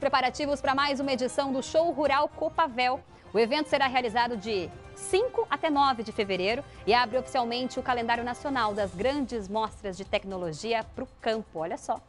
preparativos para mais uma edição do Show Rural Copavel. O evento será realizado de 5 até 9 de fevereiro e abre oficialmente o calendário nacional das grandes mostras de tecnologia para o campo. Olha só.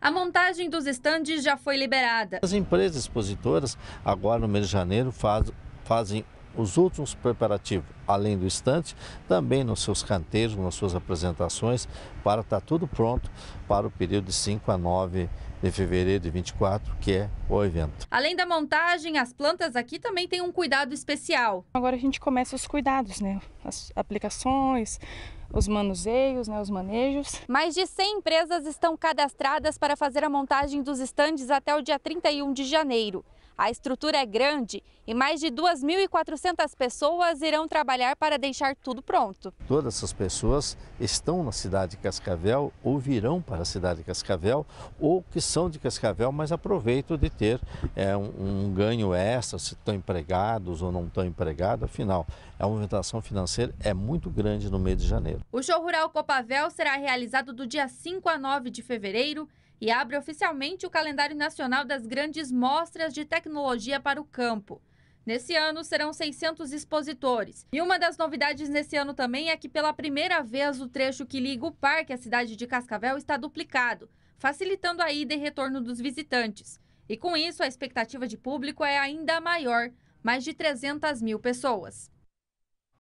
A montagem dos estandes já foi liberada. As empresas expositoras, agora no mês de janeiro, faz, fazem os últimos preparativos, além do estante, também nos seus canteiros, nas suas apresentações, para estar tá tudo pronto para o período de 5 a 9 de fevereiro de 24, que é o evento. Além da montagem, as plantas aqui também têm um cuidado especial. Agora a gente começa os cuidados, né? As aplicações, os manuseios, né, os manejos. Mais de 100 empresas estão cadastradas para fazer a montagem dos estandes até o dia 31 de janeiro. A estrutura é grande e mais de 2.400 pessoas irão trabalhar para deixar tudo pronto. Todas essas pessoas estão na cidade de Cascavel ou virão para a cidade de Cascavel ou que são de Cascavel, mas aproveitam de ter é, um, um, ganho extra, se estão empregados ou não estão empregados. Afinal, a movimentação financeira é muito grande no mês de janeiro. O show rural Copavel será realizado do dia 5 a 9 de fevereiro e abre oficialmente o calendário nacional das grandes mostras de tecnologia para o campo. Nesse ano serão 600 expositores. E uma das novidades nesse ano também é que pela primeira vez o trecho que liga o parque à cidade de Cascavel está duplicado, facilitando a ida e retorno dos visitantes. E com isso, a expectativa de público é ainda maior mais de 300 mil pessoas.